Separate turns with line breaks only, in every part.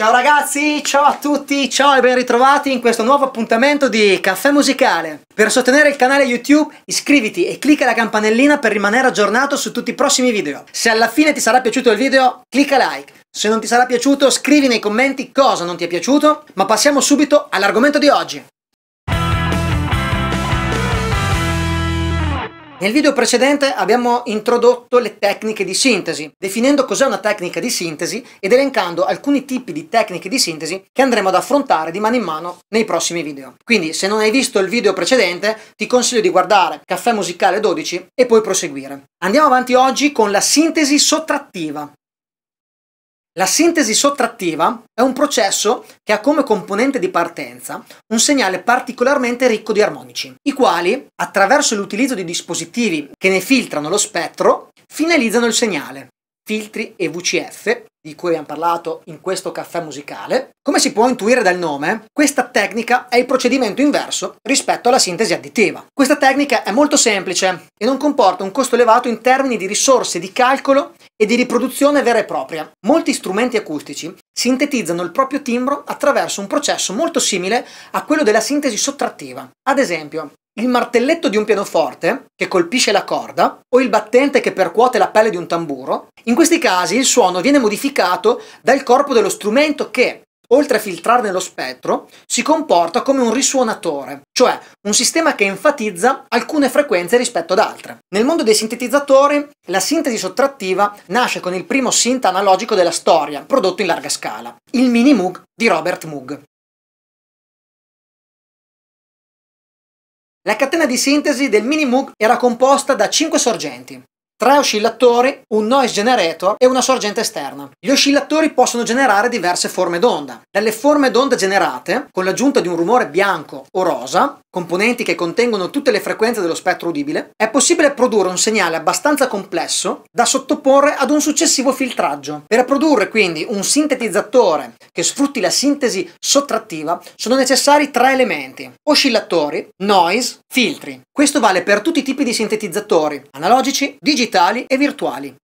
Ciao ragazzi, ciao a tutti, ciao e ben ritrovati in questo nuovo appuntamento di Caffè Musicale. Per sostenere il canale YouTube iscriviti e clicca la campanellina per rimanere aggiornato su tutti i prossimi video. Se alla fine ti sarà piaciuto il video, clicca like. Se non ti sarà piaciuto, scrivi nei commenti cosa non ti è piaciuto, ma passiamo subito all'argomento di oggi. Nel video precedente abbiamo introdotto le tecniche di sintesi, definendo cos'è una tecnica di sintesi ed elencando alcuni tipi di tecniche di sintesi che andremo ad affrontare di mano in mano nei prossimi video. Quindi se non hai visto il video precedente ti consiglio di guardare Caffè Musicale 12 e poi proseguire. Andiamo avanti oggi con la sintesi sottrattiva. La sintesi sottrattiva è un processo che ha come componente di partenza un segnale particolarmente ricco di armonici, i quali, attraverso l'utilizzo di dispositivi che ne filtrano lo spettro, finalizzano il segnale, filtri e VCF, di cui abbiamo parlato in questo caffè musicale. Come si può intuire dal nome, questa tecnica è il procedimento inverso rispetto alla sintesi additiva. Questa tecnica è molto semplice e non comporta un costo elevato in termini di risorse di calcolo e di riproduzione vera e propria. Molti strumenti acustici sintetizzano il proprio timbro attraverso un processo molto simile a quello della sintesi sottrattiva. Ad esempio, il martelletto di un pianoforte, che colpisce la corda, o il battente che percuote la pelle di un tamburo, in questi casi il suono viene modificato dal corpo dello strumento che, oltre a filtrarne lo spettro, si comporta come un risuonatore, cioè un sistema che enfatizza alcune frequenze rispetto ad altre. Nel mondo dei sintetizzatori la sintesi sottrattiva nasce con il primo synth analogico della storia, prodotto in larga scala, il Mini Moog di Robert Moog. La catena di sintesi del Mini Moog era composta da 5 sorgenti, tre oscillatori, un noise generator e una sorgente esterna. Gli oscillatori possono generare diverse forme d'onda. Dalle forme d'onda generate, con l'aggiunta di un rumore bianco o rosa, componenti che contengono tutte le frequenze dello spettro udibile, è possibile produrre un segnale abbastanza complesso da sottoporre ad un successivo filtraggio. Per produrre quindi un sintetizzatore che sfrutti la sintesi sottrattiva sono necessari tre elementi, oscillatori, noise Filtri. Questo vale per tutti i tipi di sintetizzatori, analogici, digitali e virtuali.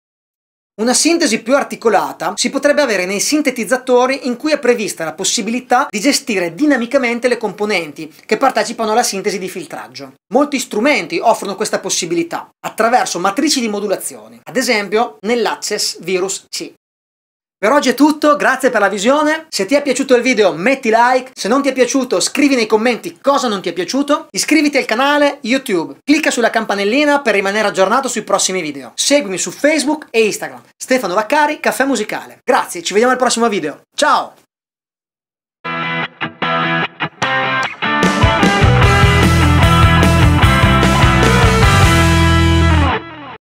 Una sintesi più articolata si potrebbe avere nei sintetizzatori in cui è prevista la possibilità di gestire dinamicamente le componenti che partecipano alla sintesi di filtraggio. Molti strumenti offrono questa possibilità attraverso matrici di modulazioni, ad esempio nell'Access Virus C. Per oggi è tutto, grazie per la visione, se ti è piaciuto il video metti like, se non ti è piaciuto scrivi nei commenti cosa non ti è piaciuto, iscriviti al canale YouTube, clicca sulla campanellina per rimanere aggiornato sui prossimi video, seguimi su Facebook e Instagram, Stefano Vaccari, Caffè Musicale. Grazie, ci vediamo al prossimo video, ciao!